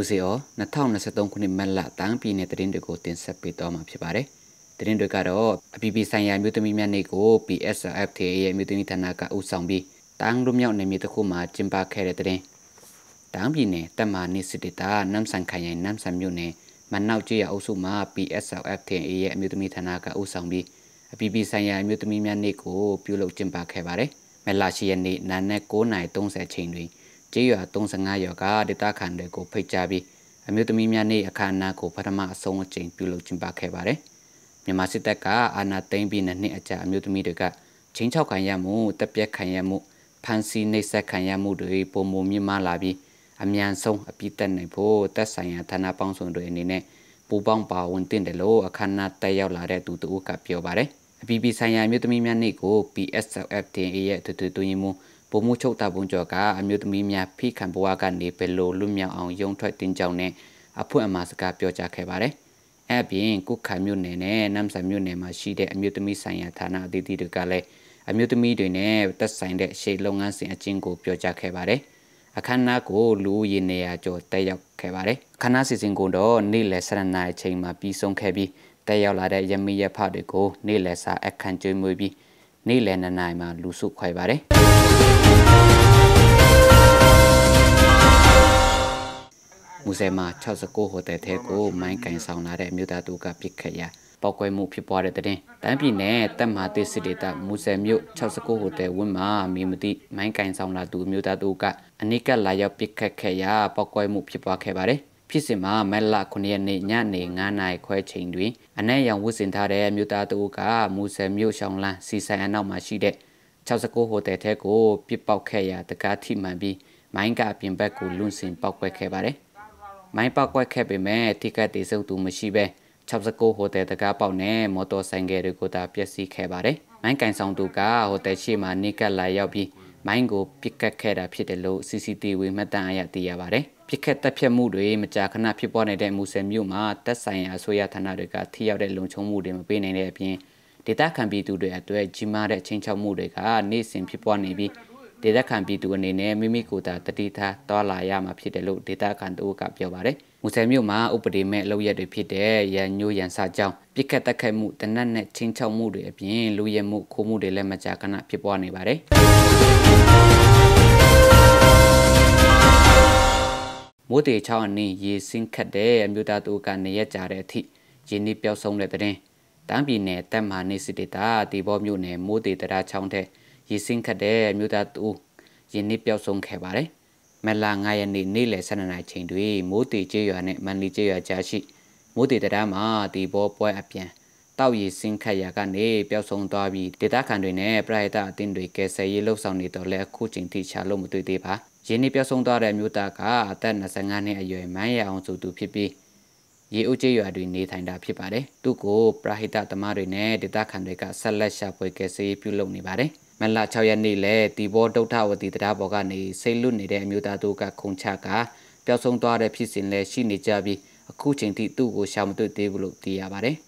လူစီအော2023ခုနှစ်မတ်လတန်းပြည်နယ်သတင်းတွေကိုတင်ဆက်ပေးတော့မှာဖြစ်ပါတယ်။သတင်းတွေကတော့အပီပီဆိုင်ရာမြို့သမီးများနေ့ကို PSFTA ရဲ့မြို့သမီးဌာနကဦးဆောင်ပြီးတန်းလူမြောက်နယ်မြေတစ်ခုမှာကျင်းပခဲ့တဲ့သတင်း။တန်းပြည်နယ်တမနိစစ်တေတာနမ်ဆန်ခရိုင်နမ်ဆန်မြို့နယ်မနောက်ကျေးရအုပ်စုမှာ PSFTA ရဲ့အမျိုးသမီးဌာနကဦးဆောင်ပြီးအပီပီဆိုင်ရာအမျိုးသမီးများနေ့ကိုပြုလုပ်ကျင်းပခဲ့ပါတယ်။မလာရှိရနေ့နာနဲ့9:30အချိန်တွင်ကျေးရွာ35ရွာကဒေသခံတွေကိုဖိတ်ကြားပြီးအမျိုးသမီးများနေ့အခမ်းအနားကိုပထမအဆုံးအကြိမ်ပြုလုပ်ကျင်းပခဲ့ပါတယ်။မြန်မာစစ်တပ်ကအာဏာသိမ်းပြီးနှစ်အကြာအမျိုးသမီးတွေကချင်းချောက်ခံရမှုတပ်ပြက်ခံရမှုဖမ်းဆီးနှိပ်စက်ခံရမှုတွေပုံမမြင့်မားလာပြီးအ мян ဆုံးအပြစ်တက်နိုင်ဖို့တပ်ဆိုင်ရာဌာနပေါင်းစုံတွေအနေနဲ့ပူပေါင်းပါဝင်တင်တယ်လို့အခမ်းအနားတက်ရောက်လာတဲ့သူတို့ကပြောပါတယ်။အပီပီဆိုင်ရာအမျိုးသမီးများနေ့ကို PSLF တင်ရဲ့အထွေထွေတွင်မှုပုံမှုချုပ်တာပုံကျော်ကအမျိုးသမီးများဖိခံဘဝကနေဘယ်လိုလွတ်မြောက်အောင်ရုံထွက်တင်ကြောင်းနဲ့အဖွင့်အမှားစကားပြောကြားခဲ့ပါတယ်။အဲ့ပြင်ကုခမြို့နယ်နဲ့နမ်ဆန်မြို့နယ်မှာရှိတဲ့အမျိုးသမီးဆိုင်ရာဌာနအသီးသီးတွေကလည်းအမျိုးသမီးတွေနဲ့တက်ဆိုင်တဲ့ရှေ့လုပ်ငန်းစဉ်အချင်းကိုပြောကြားခဲ့ပါတယ်။အခမ်းအနားကို လူရည်နေရာကျော်တက်ရောက်ခဲ့ပါတယ်။ခမ်းအနားစီစဉ်ကိုတော့နေ့လယ်၁၂နာရီအချိန်မှာပြီးဆုံးခဲ့ပြီးတက်ရောက်လာတဲ့ရမီးရဖတွေကိုနေ့လယ်စာ အခမ်းကျွေးမွေးပြီးနေ့လယ်၂နာရီမှာလူစုခွဲပါတယ်။90မှာ69ဟိုတယ်ထဲကိုမိုင်းကင်ဆောင်လာတဲ့မြို့သားတူကပြစ်ခတ်ရာပောက်ကွဲမှုဖြစ်ပွားတဲ့တဲ့တင်တမ်းပြည်နယ်တပ်မတစ်စစ်ဒေသမူဆယ်မြို့69ဟိုတယ်ဝင်းမှာမိမတိမိုင်းကင်ဆောင်လာသူမြို့သားတူကအနိကလာရောက်ပြစ်ခတ်ခဲ့ရာပောက်ကွဲမှုဖြစ်ပွားခဲ့ပါတယ်ဖြစ်စဉ်မှာမက်လ9ရက်နေ့ညနေ9နာရီခွဲချိန်တွင်အနက်ရောင်ဝတ်ဆင်ထားတဲ့မြို့သားတူကမူဆယ်မြို့ရှောင်းလန်းစီဆိုင်အနောက်မှာရှိတဲ့69ဟိုတယ်ထဲကိုပြစ်ပေါက်ခဲ့ရာတကားထိမှန်ပြီးမိုင်းကအပြင်ဘက်ကိုလွန့်စင်ပေါက်ကွဲခဲ့ပါတယ်။မိုင်းပောက်ကွက်ခဲ့ပေမဲ့ထိခိုက်ဒေဆုံးသူမရှိပဲ69ဟိုတယ်တကားပေါက်နဲ့မော်တော်ဆိုင်ကယ်တွေကိုသာပျက်စီးခဲ့ပါတယ်။မိုင်းကန်ဆောင်သူကဟိုတယ်ရှိမှနေကပ်လာရောက်ပြီးမိုင်းကိုပစ်ကတ်ခဲ့တာဖြစ်တယ်လို့ CCTV မှတ်တမ်းအရသိရပါတယ်။ပစ်ကတ်တပ်ဖြတ်မှုတွေမကြာခဏဖြစ်ပေါ်နေတဲ့မူဆယ်မြို့မှာတပ်ဆိုင်ရာအစိုးရဌာနတွေကထိရောက်တဲ့လုံခြုံမှုတွေမပေးနိုင်တဲ့အပြင်ဒေသခံပြည်သူတွေအတွက်ကြီးမားတဲ့ချင်းချောက်မှုတွေကနေ့စဉ်ဖြစ်ပေါ်နေပြီးဒေသခံပြည်သူအနေနဲ့မိမိကိုယ်တာတတိထားတော်လာရမှာဖြစ်တယ်လို့ဒေသခံတို့ကပြောပါတယ်။မူဆယ်မြို့မှာဥပဒေမဲ့လုပ်ရက်တွေဖြစ်တဲ့ရန်ညိုးရန်စာကြောင်းပြစ်ခတ်တက်ခတ်မှုတနတ်နဲ့ချင်းချောက်မှုတွေအပြင်လူရဲမှုခိုးမှုတွေလည်းမကြာခဏဖြစ်ပွားနေပါတယ်။မိုးတေချောင်းအနည်းရေစင်းခတ်တဲ့အမျိုးသားတို့ကနေရက်ကြတဲ့အထိရင်းနှီးပျောက်ဆုံးတဲ့တဲ့တမ်းပြည်နယ်တပ်မဟာနေစစ်တေတာတေဘောမြို့နယ်မိုးတေတရာချောင်းတဲ့ရည်စင်းခတ်တဲ့မြို့သားသူယင်းနေ့ပျောက်ဆုံးခဲ့ပါတယ်။မလာ9ရက်နေ့နေ့လယ်12နာရီချိန်တွင်မိုးတေကျေးရွာနှင့်မန္တလေးကျေးရွာကြားရှိမိုးတေတရားမှာဒီဘောပွဲအပြန်တောက်ရည်စင်းခတ်ရာကနေပျောက်ဆုံးသွားပြီးဒေသခံတွေနဲ့ပရိုက်တာအသင်းတွေကယ်ဆယ်ရေးလှုပ်ဆောင်နေတော့လဲအခုချိန်ထိရှာလို့မတွေ့သေးပါ။ယင်းနေ့ပျောက်ဆုံးသွားတဲ့မြို့သားကအသက်25နှစ်အရွယ်မန်းရအောင်ဆိုသူဖြစ်ပြီးရေအုပ်ကျေးရွာတွင်နေထိုင်တာဖြစ်ပါတယ်။သူကိုပရဟိတသမားတွေနဲ့ဒေသခံတွေကဆက်လက်ရှာဖွေကယ်ဆယ်ရေးပြုလုပ်နေပါတယ်။မလ6ရက်နေ့လဲဒီဘောဒုထဝတီတရားပေါ်ကနေဆိတ်လွတ်နေတဲ့အမျိုးသားတို့ကခုံချကပျောက်ဆုံးသွားတဲ့ဖြစ်စဉ်လဲရှိနေကြပြီးအခုချိန်ထိသူ့ကိုရှာမတွေ့သေးဘူးလို့သိရပါတယ်။